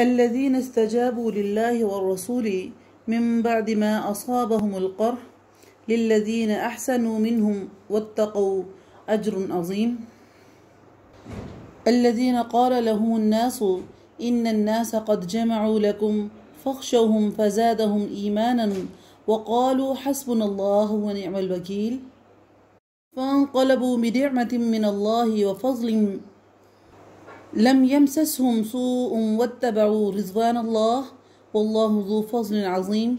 الذين استجابوا لله والرسول من بعد ما أصابهم القرح للذين أحسنوا منهم واتقوا أجر عظيم الذين قال لهم الناس إن الناس قد جمعوا لكم فاخشوهم فزادهم إيمانا وقالوا حسبنا الله ونعم الوكيل فانقلبوا بنعمة من الله وفضل لم يمسسهم سوء واتبعوا رضوان الله والله ذو فضل عظيم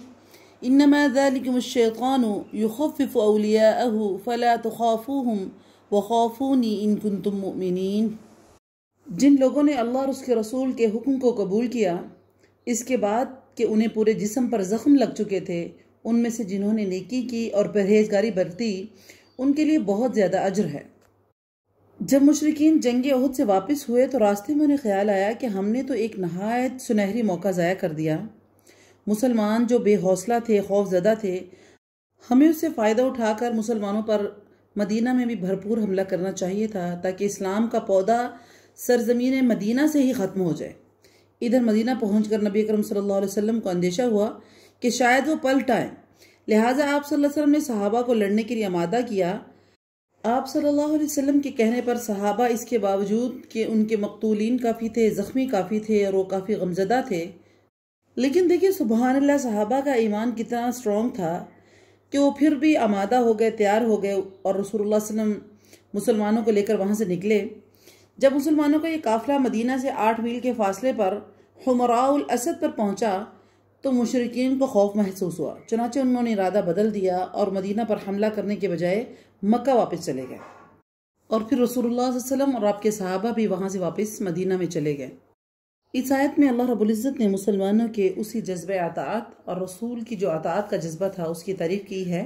إنما الشيطان يخفف أولياءه فلا تخافوهم وخافوني إن كنتم مؤمنين جن لوگوں نے اللہ اور اس کے رسول کے حکم کو قبول کیا اس کے بعد کہ انہیں پورے جسم پر زخم لگ چکے تھے ان میں سے جنہوں نے نیکی کی اور پرہیزگاری برتی ان کے لیے بہت زیادہ اجر ہے جب مشرقین جنگ عہد سے واپس ہوئے تو راستے میں انہیں خیال آیا کہ ہم نے تو ایک نہایت سنہری موقع ضائع کر دیا مسلمان جو بے حوصلہ تھے خوف زدہ تھے ہمیں اس سے فائدہ اٹھا کر مسلمانوں پر مدینہ میں بھی بھرپور حملہ کرنا چاہیے تھا تاکہ اسلام کا پودا سرزمین مدینہ سے ہی ختم ہو جائے ادھر مدینہ پہنچ کر نبی اکرم صلی اللہ علیہ وسلم کو اندیشہ ہوا کہ شاید وہ پلٹ آئیں لہٰذا آپ صلی اللہ علیہ وسلم نے صحابہ کو لڑنے کے لیے آمادہ کیا آپ صلی اللہ علیہ وسلم کے کہنے پر صحابہ اس کے باوجود کہ ان کے مقتولین کافی تھے زخمی کافی تھے اور وہ کافی غمزدہ تھے لیکن دیکھیں سبحان اللہ صحابہ کا ایمان کتنا سٹرونگ تھا کہ وہ پھر بھی آمادہ ہو گئے تیار ہو گئے اور رسول اللہ علیہ وسلم مسلمانوں کو لے کر وہاں سے نکلے جب مسلمانوں کا یہ قافلہ مدینہ سے آٹھ میل کے فاصلے پر حمراء الاسد پر پہنچا تو مشرقین کو خوف محسوس ہوا چنانچہ انہوں نے ارادہ بدل دیا اور مدینہ پر حملہ کرنے کے بجائے مکہ واپس چلے گئے اور پھر رسول اللہ صلی اللہ علیہ وسلم اور آپ کے صحابہ بھی وہاں سے واپس مدینہ میں چلے گئے اس آیت میں اللہ رب العزت نے مسلمانوں کے اسی جذبہ اطاعت اور رسول کی جو اطاعت کا جذبہ تھا اس کی تعریف کی ہے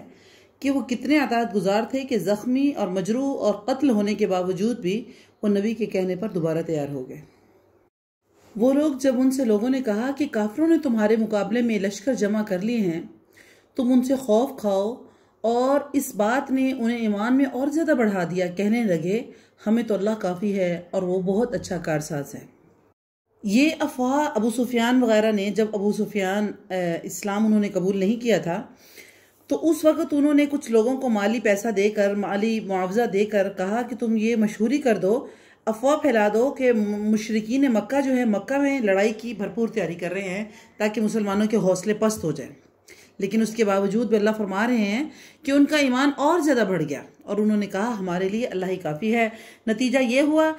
کہ وہ کتنے اطاعت گزار تھے کہ زخمی اور مجروح اور قتل ہونے کے باوجود بھی وہ نبی کے کہنے پر دوبارہ تیار ہو گئے وہ لوگ جب ان سے لوگوں نے کہا کہ کافروں نے تمہارے مقابلے میں لشکر جمع کر لیے ہیں تم ان سے خوف کھاؤ اور اس بات نے انہیں ایمان میں اور زیادہ بڑھا دیا کہنے لگے ہمیں تو اللہ کافی ہے اور وہ بہت اچھا کارساز ہے یہ افواہ ابو سفیان وغیرہ نے جب ابو سفیان اسلام انہوں نے قبول نہیں کیا تھا تو اس وقت انہوں نے کچھ لوگوں کو مالی پیسہ دے کر مالی معاوضہ دے کر کہا کہ تم یہ مشہوری کر دو افواہ پھیلا دو کہ مشرقین مکہ جو ہے مکہ میں لڑائی کی بھرپور تیاری کر رہے ہیں تاکہ مسلمانوں کے حوصلے پست ہو جائیں لیکن اس کے باوجود بھی اللہ فرما رہے ہیں کہ ان کا ایمان اور زیادہ بڑھ گیا اور انہوں نے کہا ہمارے لیے اللہ ہی کافی ہے نتیجہ یہ ہوا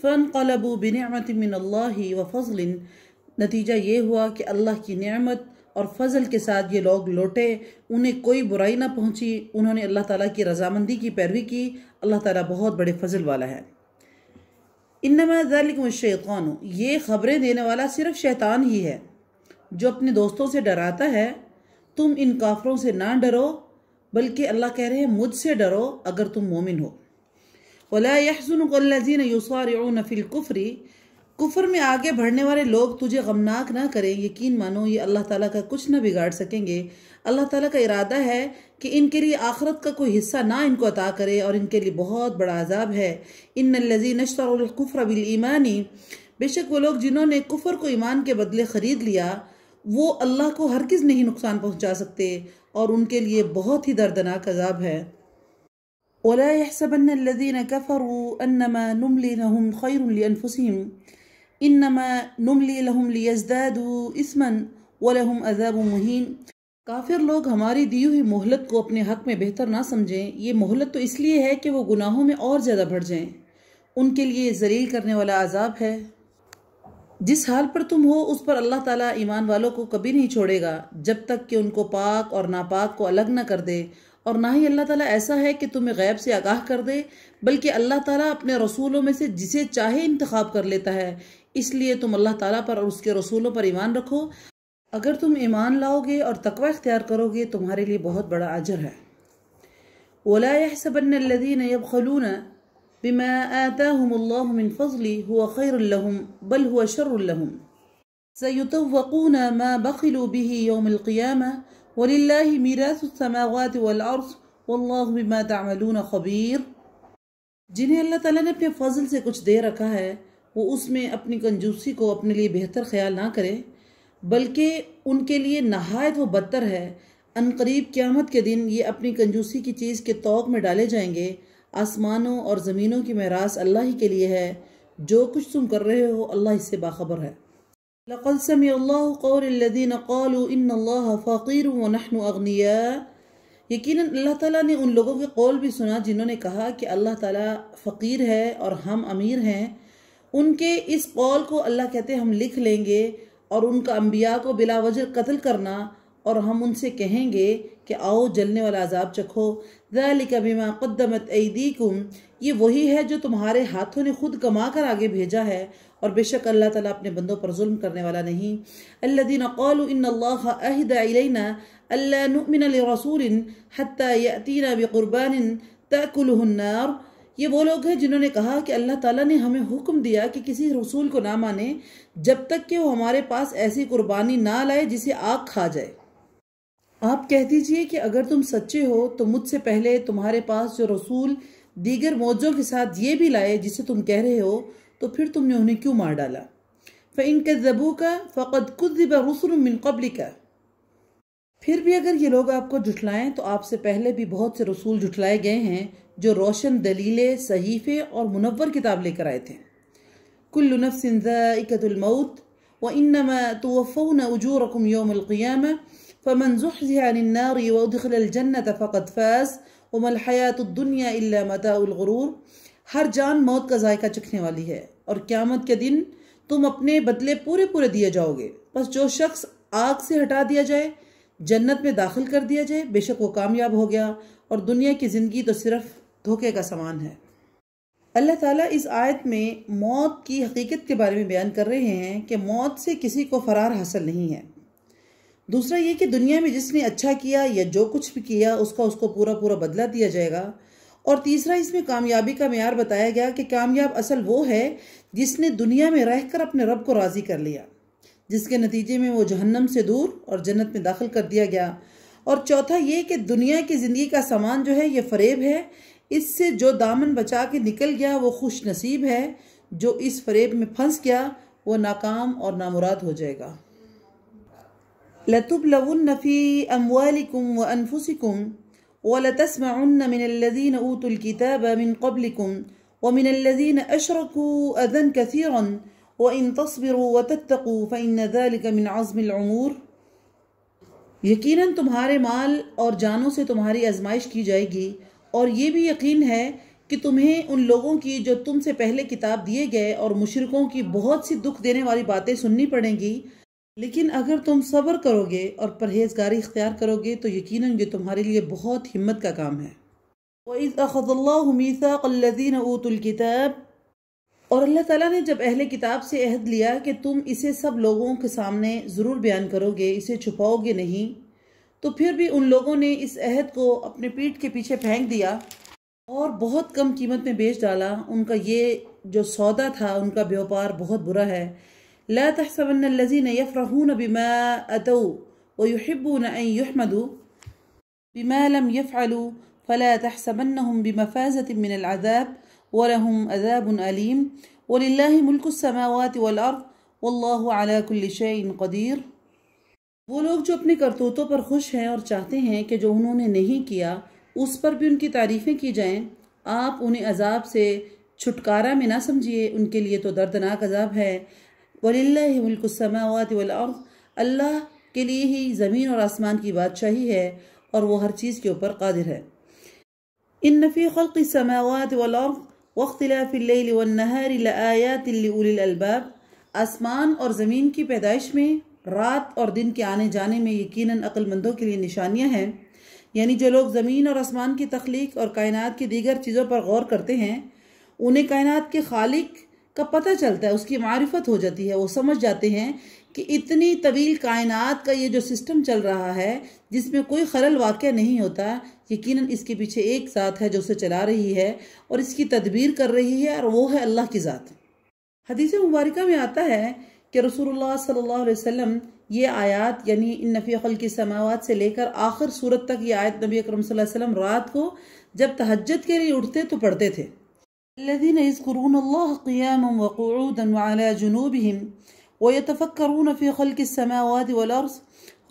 فن قلب مِّنَ اللَّهِ وَفَضْلٍ و فضل نتیجہ یہ ہوا کہ اللہ کی نعمت اور فضل کے ساتھ یہ لوگ لوٹے انہیں کوئی برائی نہ پہنچی انہوں نے اللہ تعالیٰ کی رضامندی کی پیروی کی اللہ تعالیٰ بہت بڑے فضل والا ہے انما ذالکم الشیطان یہ خبریں دینے والا صرف شیطان ہی ہے جو اپنے دوستوں سے ڈراتا ہے تم ان کافروں سے نہ ڈرو بلکہ اللہ کہہ رہے ہیں مجھ سے ڈرو اگر تم مومن ہو يَحْزُنُكَ الَّذِينَ يُصَارِعُونَ فِي الْكُفْرِ کفر میں آگے بڑھنے والے لوگ تجھے غمناک نہ کریں یقین مانو یہ اللہ تعالیٰ کا کچھ نہ بگاڑ سکیں گے اللہ تعالیٰ کا ارادہ ہے کہ ان کے لیے آخرت کا کوئی حصہ نہ ان کو عطا کرے اور ان کے لیے بہت بڑا عذاب ہے انََذی نشوار الْكُفْرَ بِالْإِيمَانِ بے شک وہ لوگ جنہوں نے کفر کو ایمان کے بدلے خرید لیا وہ اللہ کو ہرگز نہیں نقصان پہنچا سکتے اور ان کے لیے بہت ہی دردناک عذاب ہے وَلَا يَحْسَبَنَّ الَّذِينَ كَفَرُوا أَنَّمَا نُمْلِي لَهُمْ خَيْرٌ لِأَنفُسِهِمْ خيرن نُمْلِي لَهُمْ لِيَزْدَادُوا نم وَلَهُمْ عَذَابٌ مُحِينٌ کافر لوگ ہماری دیو ہی مہلت کو اپنے حق میں بہتر نہ سمجھیں یہ مہلت تو اس لیے ہے کہ وہ گناہوں میں اور زیادہ بڑھ جائیں ان کے لیے زریل کرنے والا عذاب ہے جس حال پر تم ہو اس پر اللہ تعالیٰ ایمان والوں کو کبھی نہیں چھوڑے گا جب تک کہ ان کو پاک اور ناپاک کو الگ نہ کر دے اور نہ ہی اللہ تعالیٰ ایسا ہے کہ تمہیں غیب سے آگاہ کر دے بلکہ اللہ تعالیٰ اپنے رسولوں میں سے جسے چاہے انتخاب کر لیتا ہے اس لیے تم اللہ تعالیٰ پر اور اس کے رسولوں پر ایمان رکھو اگر تم ایمان لاؤ گے اور تقوی اختیار کرو گے تمہارے لیے بہت بڑا اجر ہے وَلَا يَحْسَبَنَّ الَّذِينَ يَبْخَلُونَ بما آتاهم الله من فضی هو خير لهم بل هو شر لهم ما بخلوا به يوم القيامة ولله ميراث السماوات والأرض والله بما تعملون خبير جنہیں اللہ تعالیٰ نے اپنے فضل سے کچھ دے رکھا ہے وہ اس میں اپنی کنجوسی کو اپنے لیے بہتر خیال نہ کرے بلکہ ان کے لیے نہایت وہ بدتر ہے عن قریب کے دن یہ اپنی کنجوسی کی چیز کے توق میں ڈالے جائیں گے آسمانوں اور زمینوں کی مہراث اللہ ہی کے لیے ہے جو کچھ تم کر رہے ہو اللہ اس سے باخبر ہے فقیر یقیناً اللہ تعالیٰ نے ان لوگوں کے قول بھی سنا جنہوں نے کہا کہ اللہ تعالیٰ فقیر ہے اور ہم امیر ہیں ان کے اس قول کو اللہ کہتے ہم لکھ لیں گے اور ان کا انبیاء کو بلا وجر قتل کرنا اور ہم ان سے کہیں گے کہ آؤ جلنے والا عذاب چکھو ذَلِكَ بِمَا قَدَّمَتْ اَيْدِيكُمْ یہ وہی ہے جو تمہارے ہاتھوں نے خود کما کر آگے بھیجا ہے اور بے شک اللہ تعالیٰ اپنے بندوں پر ظلم کرنے والا نہیں إِنَّ اللَّهَ أَهِدَ عِلَيْنَا عہد نُؤْمِنَ لِرَسُولٍ حَتَّى حتیٰ بِقُرْبَانٍ تَأْكُلُهُ النَّارِ یہ وہ لوگ ہیں جنہوں نے کہا کہ اللہ تعالیٰ نے ہمیں حکم دیا کہ کسی رسول کو نہ مانے جب تک کہ وہ ہمارے پاس ایسی قربانی نہ لائے جسے آگ کھا جائے آپ کہہ دیجئے کہ اگر تم سچے ہو تو مجھ سے پہلے تمہارے پاس جو رسول دیگر موجوں کے ساتھ یہ بھی لائے جسے تم کہہ رہے ہو تو پھر تم نے انہیں کیوں مار ڈالا فَإِن كَذَّبُوكَ فَقَدْ كُذِّبَ رُسُلٌ مِّن قَبْلِكَ پھر بھی اگر یہ لوگ آپ کو جھٹلائیں تو آپ سے پہلے بھی بہت سے رسول جھٹلائے گئے ہیں جو روشن دلیلے صحیفے اور منور کتاب لے کر آئے تھے وَإِنَّمَا تُوَفَّوْنَ أُجُورَكُمْ يَوْمِ الْقِيَامَةِ فمن زحزح عن وادخل الجنة فقد فقط وما الحياة الحیات الدنیا متاع الغرور ہر جان موت کا ذائقہ چکھنے والی ہے اور قیامت کے دن تم اپنے بدلے پورے پورے دیے جاؤ گے بس جو شخص آگ سے ہٹا دیا جائے جنت میں داخل کر دیا جائے بے شک وہ کامیاب ہو گیا اور دنیا کی زندگی تو صرف دھوکے کا سامان ہے اللہ تعالیٰ اس آیت میں موت کی حقیقت کے بارے میں بیان کر رہے ہیں کہ موت سے کسی کو فرار حاصل نہیں ہے دوسرا یہ کہ دنیا میں جس نے اچھا کیا یا جو کچھ بھی کیا اس کا اس کو پورا پورا بدلہ دیا جائے گا اور تیسرا اس میں کامیابی کا معیار بتایا گیا کہ کامیاب اصل وہ ہے جس نے دنیا میں رہ کر اپنے رب کو راضی کر لیا جس کے نتیجے میں وہ جہنم سے دور اور جنت میں داخل کر دیا گیا اور چوتھا یہ کہ دنیا کی زندگی کا سامان جو ہے یہ فریب ہے اس سے جو دامن بچا کے نکل گیا وہ خوش نصیب ہے جو اس فریب میں پھنس گیا وہ ناکام اور نامراد ہو جائے گا لتبلون في أموالكم وأنفسكم ولتسمعن من الذين أوتوا الكتاب من قبلكم ومن الذين أشركوا أذى كثيرا وإن تصبروا وتتقوا فإن ذلك من عزم العمور यकीनन तुम्हारे माल और जानों से तुम्हारी आजमाइश की जाएगी और ये भी यकीन है कि तुम्हें उन लोगों की जो तुमसे पहले किताब दिए गए और मुशरकों की बहुत सी दुख देने वाली बातें सुननी पड़ेंगी لیکن اگر تم صبر کرو گے اور پرہیزگاری اختیار کرو گے تو یقیناً یہ تمہارے لیے بہت ہمت کا کام ہے وَإِذْ أَخَذَ اللَّهُ مِيثَاقَ الَّذِينَ أُوتُ الْكِتَابِ اور اللہ تعالیٰ نے جب اہل کتاب سے عہد لیا کہ تم اسے سب لوگوں کے سامنے ضرور بیان کرو گے اسے چھپاؤ گے نہیں تو پھر بھی ان لوگوں نے اس عہد کو اپنے پیٹھ کے پیچھے پھینک دیا اور بہت کم قیمت میں بیچ ڈالا ان کا یہ جو سودا تھا ان کا بیوپار بہت برا ہے لا تحسبن الذين يفرحون بما أتوا ويحبون أن يحمدوا بما لم يفعلوا فلا تحسبنهم بمفازة من العذاب ولهم عذاب أليم ولله ملك السماوات والأرض والله على كل شيء قدير وہ لوگ جو اپنے کرتوتوں پر خوش ہیں اور چاہتے ہیں کہ جو انہوں نے نہیں کیا اس پر بھی ان کی تعریفیں کی جائیں آپ انہیں عذاب سے چھٹکارا میں نہ سمجھیے ان کے لیے تو دردناک عذاب ہے ملک السماوات والارض اللہ کے لیے ہی زمین اور آسمان کی بادشاہی ہے اور وہ ہر چیز کے اوپر قادر ہے ان نفی اللیل والنہار لآیات وقت الالباب آسمان اور زمین کی پیدائش میں رات اور دن کے آنے جانے میں یقیناً عقل مندوں کے لیے نشانیاں ہیں یعنی جو لوگ زمین اور آسمان کی تخلیق اور کائنات کی دیگر چیزوں پر غور کرتے ہیں انہیں کائنات کے خالق کا پتہ چلتا ہے اس کی معرفت ہو جاتی ہے وہ سمجھ جاتے ہیں کہ اتنی طویل کائنات کا یہ جو سسٹم چل رہا ہے جس میں کوئی خلل واقعہ نہیں ہوتا یقیناً اس کے پیچھے ایک ساتھ ہے جو اسے چلا رہی ہے اور اس کی تدبیر کر رہی ہے اور وہ ہے اللہ کی ذات حدیث مبارکہ میں آتا ہے کہ رسول اللہ صلی اللہ علیہ وسلم یہ آیات یعنی ان نفی عقل کی سماوات سے لے کر آخر صورت تک یہ آیت نبی اکرم صلی اللہ علیہ وسلم رات کو جب تہجد کے لیے اٹھتے تو پڑھتے تھے الذين يذكرون الله قياما وقعودا وعلى جنوبهم ويتفكرون في خلق السماوات والأرض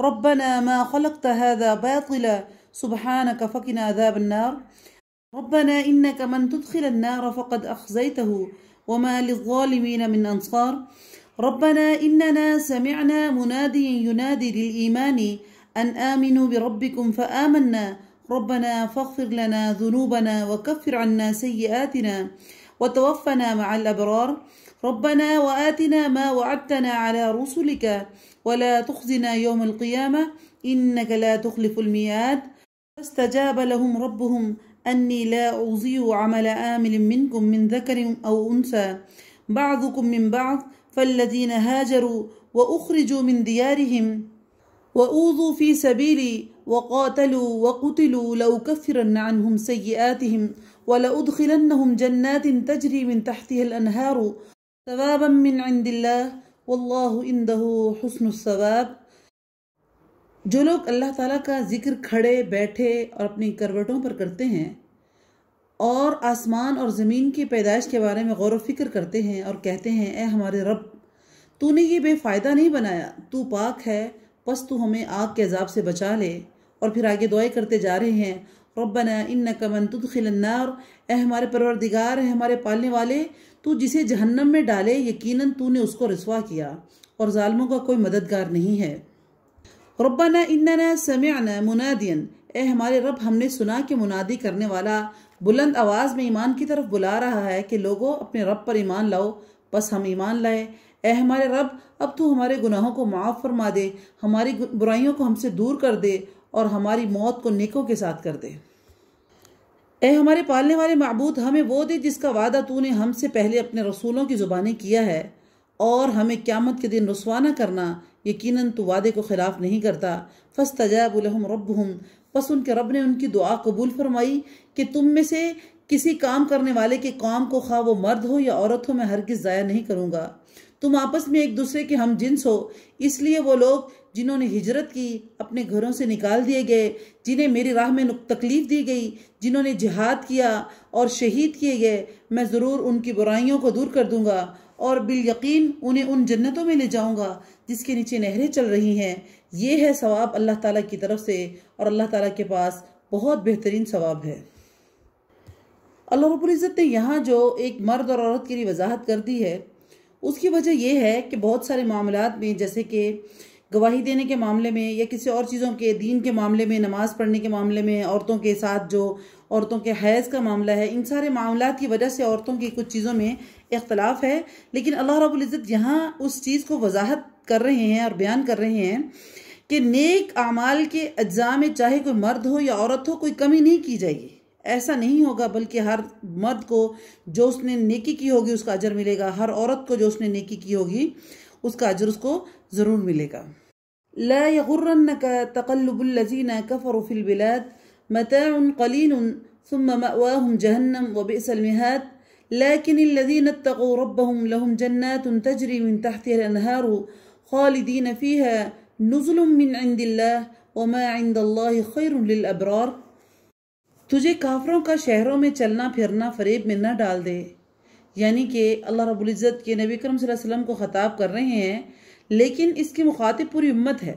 ربنا ما خلقت هذا باطلا سبحانك فقنا عذاب النار ربنا إنك من تدخل النار فقد أخزيته وما للظالمين من أنصار ربنا إننا سمعنا مناديا ينادي للإيمان أن آمنوا بربكم فآمنا ربنا فاغفر لنا ذنوبنا وكفر عنا سيئاتنا وتوفنا مع الأبرار ربنا وآتنا ما وعدتنا على رسلك ولا تخزنا يوم القيامة إنك لا تخلف الميعاد فاستجاب لهم ربهم أني لا أضيع عمل آمل منكم من ذكر أو أنثى بعضكم من بعض فالذين هاجروا وأخرجوا من ديارهم وأوذوا في سبيلي وقاتلوا وقتلوا عنهم سيئاتهم جنات تجري من تحتها الأنهار ثوابا من عند الله والله عنده حسن الثواب جو لوگ اللہ تعالیٰ کا ذکر کھڑے بیٹھے اور اپنی کروٹوں پر کرتے ہیں اور آسمان اور زمین کی پیدائش کے بارے میں غور و فکر کرتے ہیں اور کہتے ہیں اے ہمارے رب تو نے یہ بے فائدہ نہیں بنایا تو پاک ہے پس تو ہمیں آگ کے عذاب سے بچا لے اور پھر آگے دعائے کرتے جا رہے ہیں ربنا انکا من تدخل النار اے ہمارے پروردگار اے ہمارے پالنے والے تو جسے جہنم میں ڈالے یقیناً تو نے اس کو رسوا کیا اور ظالموں کا کوئی مددگار نہیں ہے ربنا اننا سمعنا منادیا اے ہمارے رب ہم نے سنا کہ منادی کرنے والا بلند آواز میں ایمان کی طرف بلا رہا ہے کہ لوگوں اپنے رب پر ایمان لاؤ بس ہم ایمان لائے اے ہمارے رب اب تو ہمارے گناہوں کو معاف فرما دے ہماری برائیوں کو ہم سے دور کر دے اور ہماری موت کو نیکوں کے ساتھ کر دے اے ہمارے پالنے والے معبود ہمیں وہ دے جس کا وعدہ تو نے ہم سے پہلے اپنے رسولوں کی زبانیں کیا ہے اور ہمیں قیامت کے دن رسوانہ کرنا یقیناً تو وعدے کو خلاف نہیں کرتا پھنس تجا بول پس رب ان کے رب نے ان کی دعا قبول فرمائی کہ تم میں سے کسی کام کرنے والے کے قوم کو خواہ وہ مرد ہو یا عورت ہو میں ہرگز ضائع نہیں کروں گا تم آپس میں ایک دوسرے کے ہم جنس ہو اس لیے وہ لوگ جنہوں نے ہجرت کی اپنے گھروں سے نکال دیے گئے جنہیں میری راہ میں تکلیف دی گئی جنہوں نے جہاد کیا اور شہید کیے گئے میں ضرور ان کی برائیوں کو دور کر دوں گا اور بالیقین انہیں ان جنتوں میں لے جاؤں گا جس کے نیچے نہریں چل رہی ہیں یہ ہے ثواب اللہ تعالیٰ کی طرف سے اور اللہ تعالیٰ کے پاس بہت بہترین ثواب ہے اللہ رب العزت نے یہاں جو ایک مرد اور عورت کے لیے وضاحت کر دی ہے اس کی وجہ یہ ہے کہ بہت سارے معاملات میں جیسے کہ گواہی دینے کے معاملے میں یا کسی اور چیزوں کے دین کے معاملے میں نماز پڑھنے کے معاملے میں عورتوں کے ساتھ جو عورتوں کے حیض کا معاملہ ہے ان سارے معاملات کی وجہ سے عورتوں کی کچھ چیزوں میں اختلاف ہے لیکن اللہ رب العزت یہاں اس چیز کو وضاحت کر رہے ہیں اور بیان کر رہے ہیں کہ نیک اعمال کے اجزاء میں چاہے کوئی مرد ہو یا عورت ہو کوئی کمی نہیں کی جائے گی ایسا نہیں ہوگا بلکہ ہر مرد کو جو اس نے نیکی کی ہوگی اس کا عجر ملے گا ہر عورت کو جو اس نے نیکی کی ہوگی اس کا عجر اس کو ضرور ملے گا لا يغرنك تقلب الذين كفروا في البلاد متاع قليل ثم مأواهم جهنم وبئس المهاد لكن الذين اتقوا ربهم لهم جنات تجري من تحتها الأنهار خالدين فيها نزل من عند الله وما عند الله خير للأبرار تجھے کافروں کا شہروں میں چلنا پھرنا فریب میں نہ ڈال دے یعنی کہ اللہ رب العزت کے نبی کرم صلی اللہ علیہ وسلم کو خطاب کر رہے ہیں لیکن اس کی مخاطب پوری امت ہے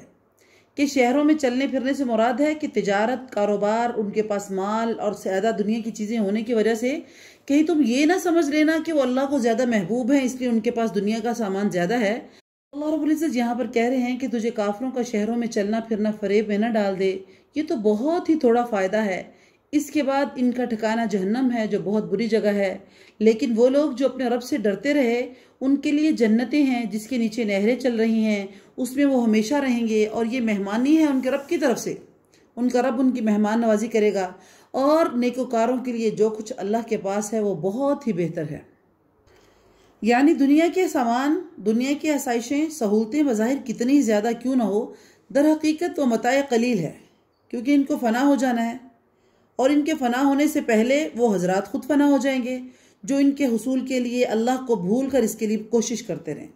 کہ شہروں میں چلنے پھرنے سے مراد ہے کہ تجارت کاروبار ان کے پاس مال اور زیادہ دنیا کی چیزیں ہونے کی وجہ سے کہیں تم یہ نہ سمجھ لینا کہ وہ اللہ کو زیادہ محبوب ہیں اس لیے ان کے پاس دنیا کا سامان زیادہ ہے اللہ رب العزت یہاں پر کہہ رہے ہیں کہ تجھے کافروں کا شہروں میں چلنا پھرنا فریب میں نہ ڈال دے یہ تو بہت ہی تھوڑا فائدہ ہے اس کے بعد ان کا ٹھکانہ جہنم ہے جو بہت بری جگہ ہے لیکن وہ لوگ جو اپنے رب سے ڈرتے رہے ان کے لیے جنتیں ہیں جس کے نیچے نہریں چل رہی ہیں اس میں وہ ہمیشہ رہیں گے اور یہ مہمانی ہے ان کے رب کی طرف سے ان کا رب ان کی مہمان نوازی کرے گا اور نیک کے لیے جو کچھ اللہ کے پاس ہے وہ بہت ہی بہتر ہے یعنی دنیا کے سامان دنیا کی آسائشیں سہولتیں بظاہر کتنی زیادہ کیوں نہ ہو در حقیقت وہ متع قلیل ہے کیونکہ ان کو فنا ہو جانا ہے اور ان کے فنا ہونے سے پہلے وہ حضرات خود فنا ہو جائیں گے جو ان کے حصول کے لیے اللہ کو بھول کر اس کے لیے کوشش کرتے رہیں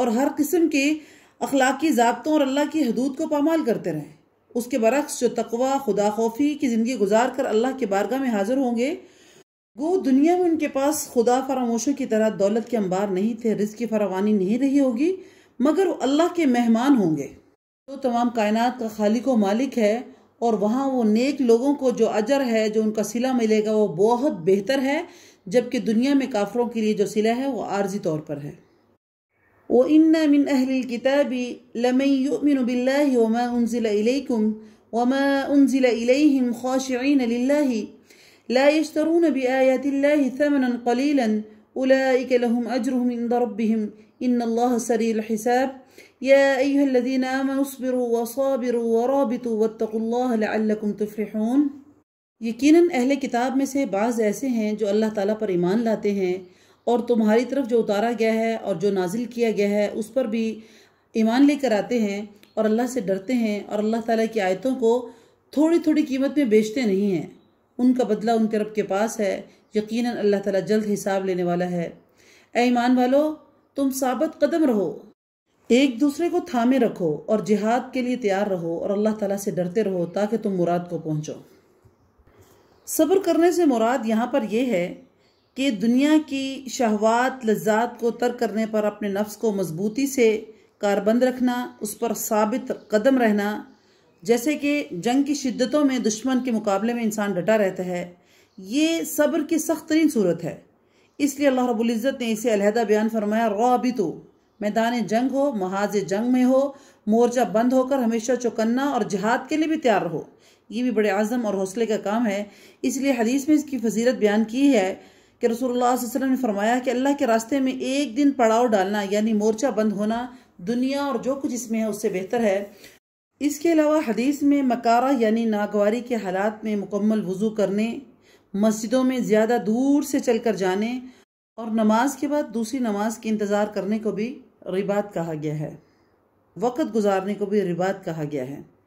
اور ہر قسم کے اخلاقی ضابطوں اور اللہ کی حدود کو پامال کرتے رہیں اس کے برعکس جو تقوا خدا خوفی کی زندگی گزار کر اللہ کے بارگاہ میں حاضر ہوں گے وہ دنیا میں ان کے پاس خدا فراموشوں کی طرح دولت کے انبار نہیں تھے رزق کی فراوانی نہیں رہی ہوگی مگر وہ اللہ کے مہمان ہوں گے تو تمام کائنات کا خالق و مالک ہے اور وہاں وہ نیک لوگوں کو جو اجر ہے جو ان کا صلح ملے گا وہ بہت بہتر ہے جبکہ دنیا میں کافروں کے لیے جو صلح ہے وہ عارضی طور پر ہے وَإِنَّ مِنْ أَهْلِ الْكِتَابِ لَمَنْ يُؤْمِنُ بِاللَّهِ وَمَا أُنزِلَ إِلَيْكُمْ وَمَا أُنزِلَ إِلَيْهِمْ خَاشِعِينَ لِلَّهِ لَا يَشْتَرُونَ بِآيَاتِ اللَّهِ ثَمَنًا قَلِيلًا أولئك لهم أجرهم عند ربهم إن الله الله سريع الحساب يا أيها الذين آمنوا اصبروا وصابروا ورابطوا واتقوا لعلكم تفرحون یقیناً اہل کتاب میں سے بعض ایسے ہیں جو اللہ تعالیٰ پر ایمان لاتے ہیں اور تمہاری طرف جو اتارا گیا ہے اور جو نازل کیا گیا ہے اس پر بھی ایمان لے کر آتے ہیں اور اللہ سے ڈرتے ہیں اور اللہ تعالیٰ کی آیتوں کو تھوڑی تھوڑی قیمت میں بیچتے نہیں ہیں ان کا بدلہ ان کے رب کے پاس ہے یقیناً اللہ تعالیٰ جلد حساب لینے والا ہے اے ایمان والو تم ثابت قدم رہو ایک دوسرے کو تھامے رکھو اور جہاد کے لیے تیار رہو اور اللہ تعالیٰ سے ڈرتے رہو تاکہ تم مراد کو پہنچو صبر کرنے سے مراد یہاں پر یہ ہے کہ دنیا کی شہوات لذات کو ترک کرنے پر اپنے نفس کو مضبوطی سے کاربند رکھنا اس پر ثابت قدم رہنا جیسے کہ جنگ کی شدتوں میں دشمن کے مقابلے میں انسان ڈٹا رہتا ہے یہ صبر کی سخت ترین صورت ہے اس لیے اللہ رب العزت نے اسے علیحدہ بیان فرمایا رابطو میدان جنگ ہو محاذ جنگ میں ہو مورچہ بند ہو کر ہمیشہ چوکنہ اور جہاد کے لیے بھی تیار رہو یہ بھی بڑے عزم اور حوصلے کا کام ہے اس لیے حدیث میں اس کی فضیرت بیان کی ہے کہ رسول اللہ علیہ وسلم نے فرمایا کہ اللہ کے راستے میں ایک دن پڑاؤ ڈالنا یعنی مورچہ بند ہونا دنیا اور جو کچھ اس میں ہے اس سے بہتر ہے اس کے علاوہ حدیث میں مکارہ یعنی ناگواری کے حالات میں مکمل وضو کرنے مسجدوں میں زیادہ دور سے چل کر جانے اور نماز کے بعد دوسری نماز کی انتظار کرنے کو بھی ربات کہا گیا ہے وقت گزارنے کو بھی ربات کہا گیا ہے